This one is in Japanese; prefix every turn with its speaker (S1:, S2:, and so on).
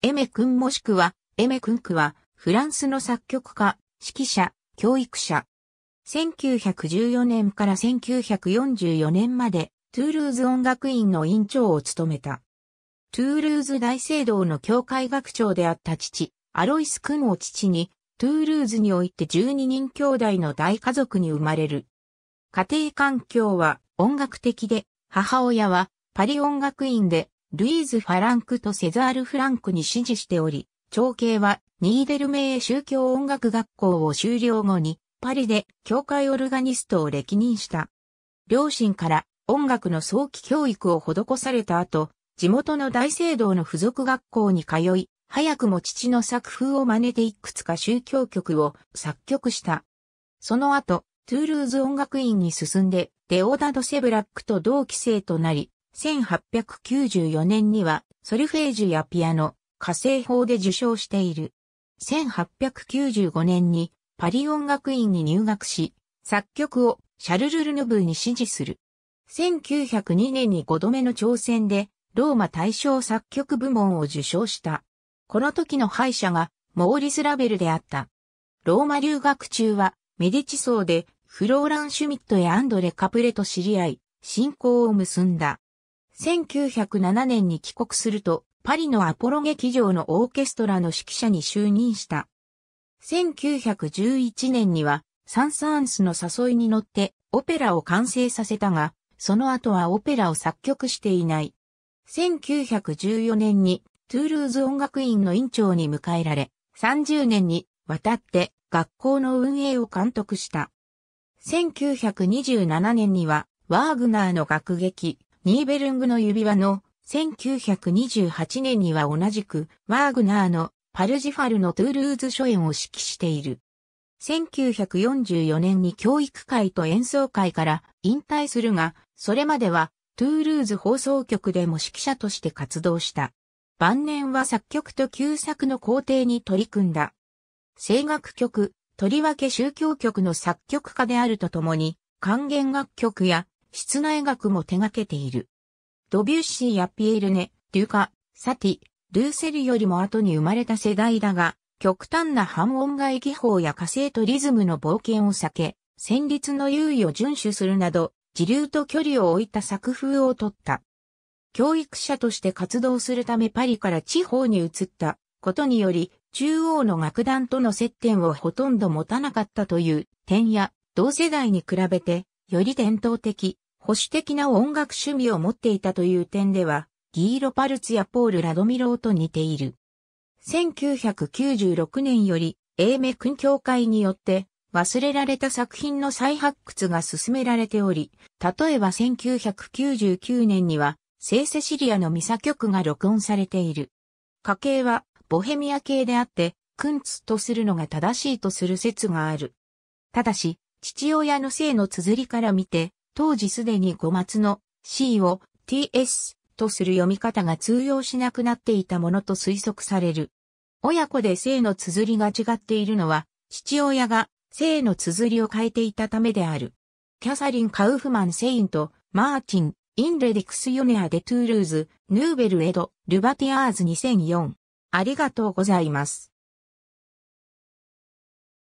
S1: エメ君もしくは、エメ君クは、フランスの作曲家、指揮者、教育者。1914年から1944年まで、トゥールーズ音楽院の院長を務めた。トゥールーズ大聖堂の教会学長であった父、アロイス君を父に、トゥールーズにおいて12人兄弟の大家族に生まれる。家庭環境は音楽的で、母親はパリ音楽院でルイーズ・ファランクとセザール・フランクに支持しており、長兄はニーデルメー宗教音楽学校を修了後にパリで教会オルガニストを歴任した。両親から音楽の早期教育を施された後、地元の大聖堂の付属学校に通い、早くも父の作風を真似ていくつか宗教曲を作曲した。その後、トゥールーズ音楽院に進んで、デオダド・セブラックと同期生となり、1894年にはソルフェージュやピアノ、火星法で受賞している。1895年にパリ音楽院に入学し、作曲をシャルル・ルヌブーに支持する。1902年に5度目の挑戦でローマ大賞作曲部門を受賞した。この時の敗者がモーリス・ラベルであった。ローマ留学中はメディチ層でフローラン・シュミットやアンドレ・カプレと知り合い、信仰を結んだ。1907年に帰国すると、パリのアポロ劇場のオーケストラの指揮者に就任した。1911年には、サンサーンスの誘いに乗ってオペラを完成させたが、その後はオペラを作曲していない。1914年にトゥールーズ音楽院の院長に迎えられ、30年にわたって学校の運営を監督した。1927年にはワーグナーの楽劇、ニーベルングの指輪の1928年には同じくワーグナーのパルジファルのトゥールーズ初演を指揮している。1944年に教育会と演奏会から引退するが、それまではトゥールーズ放送局でも指揮者として活動した。晩年は作曲と旧作の工程に取り組んだ。声楽曲、とりわけ宗教曲の作曲家であるとともに、管弦楽曲や室内楽も手掛けている。ドビュッシーやピエールネ、デュカ、サティ、ルーセルよりも後に生まれた世代だが、極端な半音外技法や火星とリズムの冒険を避け、旋律の優位を遵守するなど、自流と距離を置いた作風をとった。教育者として活動するためパリから地方に移ったことにより、中央の楽団との接点をほとんど持たなかったという点や、同世代に比べてより伝統的、保守的な音楽趣味を持っていたという点では、ギーロ・パルツやポール・ラドミローと似ている。1996年より、英明君協会によって、忘れられた作品の再発掘が進められており、例えば1999年には、聖セシリアのミサ曲が録音されている。家系は、ボヘミア系であって、クンツとするのが正しいとする説がある。ただし、父親の姓の綴りから見て、当時すでに五末の C を TS とする読み方が通用しなくなっていたものと推測される。親子で姓の綴りが違っているのは、父親が姓の綴りを変えていたためである。キャサリン・カウフマン・セインとマーティン・インレディクス・ヨネア・デ・トゥールーズ・ヌーベル・エド・ルバティアーズ2004。ありがとうございます。